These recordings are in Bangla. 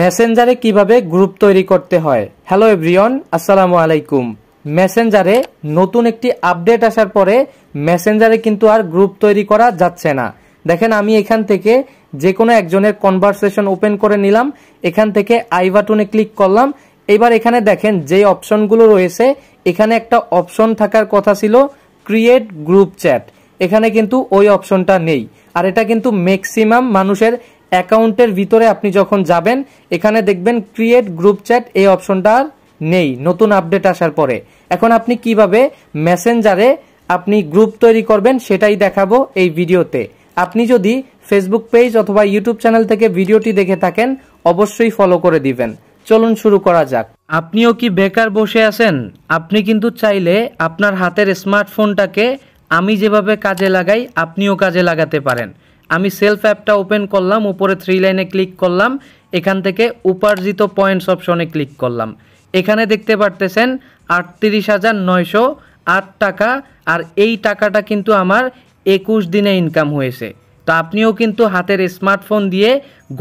মেসেঞ্জারে কিভাবে গ্রুপ তৈরি করতে হয় হ্যালো এভরিয়ন আসসালামু আলাইকুম মেসেঞ্জারে নতুন একটি আপডেট আসার পরে মেসেঞ্জারে কিন্তু আর গ্রুপ তৈরি করা যাচ্ছে না দেখেন আমি এখান থেকে যে কোনো একজনের কনভারসেশন ওপেন করে নিলাম এখান থেকে আই বাটনে ক্লিক করলাম এবার এখানে দেখেন যে অপশনগুলো রয়েছে এখানে একটা অপশন থাকার কথা ছিল ক্রিয়েট গ্রুপ চ্যাট এখানে কিন্তু ওই অপশনটা নেই আর এটা কিন্তু ম্যাক্সিমাম মানুষের অ্যাকাউন্টের ভিতরে আপনি যখন যাবেন এখানে দেখবেন ক্রিয়েট গ্রুপ চ্যাট এই অপশনটা নেই নতুন আপডেট আসার পরে এখন আপনি কিভাবে মেসেঞ্জারে আপনি গ্রুপ তৈরি করবেন সেটাই দেখাবো এই ভিডিওতে আপনি যদি ফেসবুক পেজ অথবা ইউটিউব চ্যানেল থেকে ভিডিওটি দেখে থাকেন অবশ্যই ফলো করে দিবেন চলুন শুরু করা যাক আপনিও কি বেকার বসে আছেন আপনি কিন্তু চাইলে আপনার হাতের স্মার্টফোনটাকে আমি যেভাবে কাজে লাগাই আপনিও কাজে লাগাতে পারেন আমি সেলফ অ্যাপটা ওপেন করলাম উপরে থ্রি লাইনে ক্লিক করলাম এখান থেকে উপার্জিত পয়েন্টস অপশনে ক্লিক করলাম এখানে দেখতে পারতেছেন আটত্রিশ হাজার নয়শো আট টাকা আর এই টাকাটা কিন্তু আমার একুশ দিনে ইনকাম হয়েছে তো আপনিও কিন্তু হাতের স্মার্টফোন দিয়ে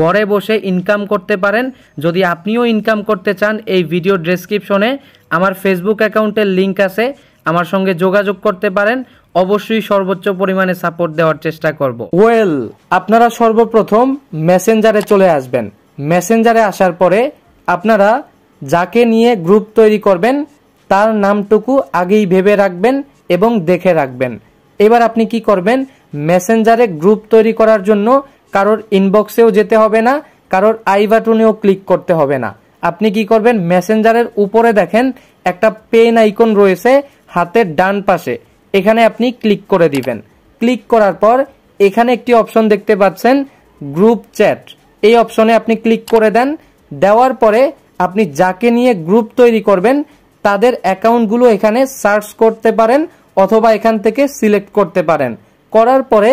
ঘরে বসে ইনকাম করতে পারেন যদি আপনিও ইনকাম করতে চান এই ভিডিও ডেসক্রিপশনে আমার ফেসবুক অ্যাকাউন্টের লিঙ্ক আছে আমার সঙ্গে যোগাযোগ করতে পারেন অবশ্যই সর্বোচ্চ পরিমাণে সাপোর্ট দেওয়ার চেষ্টা করব ওয়েল আপনারা সর্বপ্রথম মেসেঞ্জারে চলে আসবেন মেসেঞ্জারে আসার পরে আপনারা যাকে নিয়ে গ্রুপ তৈরি করবেন তার নামটুকু আগেই ভেবে রাখবেন এবং দেখে রাখবেন এবার আপনি কি করবেন মেসেঞ্জারে গ্রুপ তৈরি করার জন্য কারোর ইনবক্সেও যেতে হবে না কারোর আই বাটনেও ক্লিক করতে হবে না আপনি কি করবেন মেসেঞ্জারের উপরে দেখেন একটা পেন আইকন রয়েছে হাতের ডান পাশে এখানে আপনি ক্লিক করে দিবেন ক্লিক করার পর এখানে একটি অপশন দেখতে পাচ্ছেন গ্রুপ চ্যাট এই অপশনে আপনি ক্লিক করে দেন দেওয়ার পরে আপনি যাকে নিয়ে গ্রুপ তৈরি করবেন তাদের অ্যাকাউন্টগুলো এখানে সার্চ করতে পারেন অথবা এখান থেকে সিলেক্ট করতে পারেন করার পরে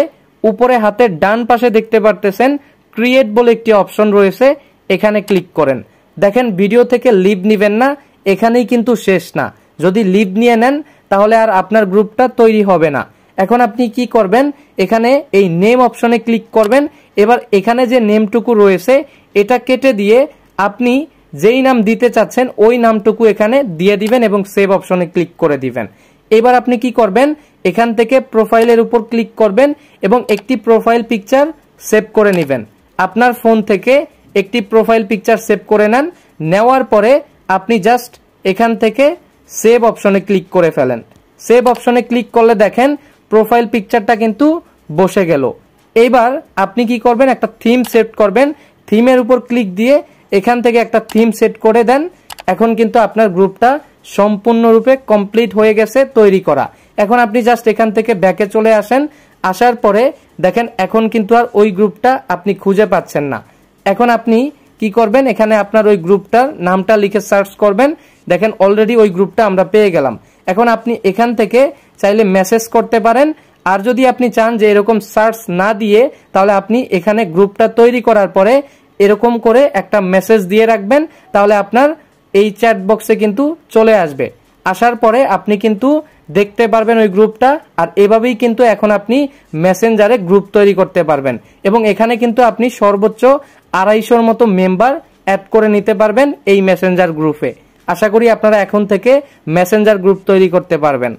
উপরে হাতের ডান পাশে দেখতে পারতেছেন ক্রিয়েট বলে একটি অপশন রয়েছে এখানে ক্লিক করেন দেখেন ভিডিও থেকে লিভ নেবেন না এখানেই কিন্তু শেষ না যদি লিভ নিয়ে নেন তাহলে আর আপনার গ্রুপটা তৈরি হবে না এখন আপনি কি করবেন এখানে এই নেম অপশনে ক্লিক করবেন এবার এখানে যে নেমটুকু রয়েছে এটা কেটে দিয়ে আপনি যেই নাম দিতে চাচ্ছেন ওই নামটুকু এখানে দিয়ে দিবেন এবং সেভ অপশনে ক্লিক করে দিবেন এবার আপনি কি করবেন এখান থেকে প্রোফাইলের উপর ক্লিক করবেন এবং একটি প্রোফাইল পিকচার সেভ করে নেবেন আপনার ফোন থেকে একটি প্রোফাইল পিকচার সেভ করে নেন নেওয়ার পরে আপনি জাস্ট এখান থেকে সেভ অপশনে ক্লিক করে ফেলেন সেভ অপশনে ক্লিক করলে দেখেন প্রোফাইল পিকচারটা কিন্তু বসে গেল এইবার আপনি কি করবেন একটা থিম সেট করবেন থিমের উপর ক্লিক দিয়ে এখান থেকে একটা থিম সেট করে দেন এখন কিন্তু আপনার গ্রুপটা সম্পূর্ণরূপে কমপ্লিট হয়ে গেছে তৈরি করা এখন আপনি জাস্ট এখান থেকে ব্যাকে চলে আসেন আসার পরে দেখেন এখন কিন্তু আর ওই গ্রুপটা আপনি খুঁজে পাচ্ছেন না এখন আপনি কি করবেন এখানে আপনার ওই গ্রুপটার নামটা লিখে সার্চ করবেন দেখেন অলরেডি ওই গ্রুপটা আমরা পেয়ে গেলাম এখন আপনি এখান থেকে চাইলে মেসেজ করতে পারেন আর যদি আপনি চান যে এরকম সার্চ না দিয়ে তাহলে আপনি এখানে গ্রুপটা তৈরি করার পরে এরকম করে একটা মেসেজ দিয়ে রাখবেন তাহলে আপনার এই চ্যাট বক্সে কিন্তু চলে আসবে আসার পরে আপনি কিন্তু দেখতে পারবেন ওই গ্রুপটা আর এভাবেই কিন্তু এখন আপনি মেসেঞ্জারে গ্রুপ তৈরি করতে পারবেন এবং এখানে কিন্তু আপনি সর্বোচ্চ আড়াইশোর মতো মেম্বার অ্যাড করে নিতে পারবেন এই মেসেঞ্জার গ্রুপে আশা করি আপনারা এখন থেকে মেসেঞ্জার গ্রুপ তৈরি করতে পারবেন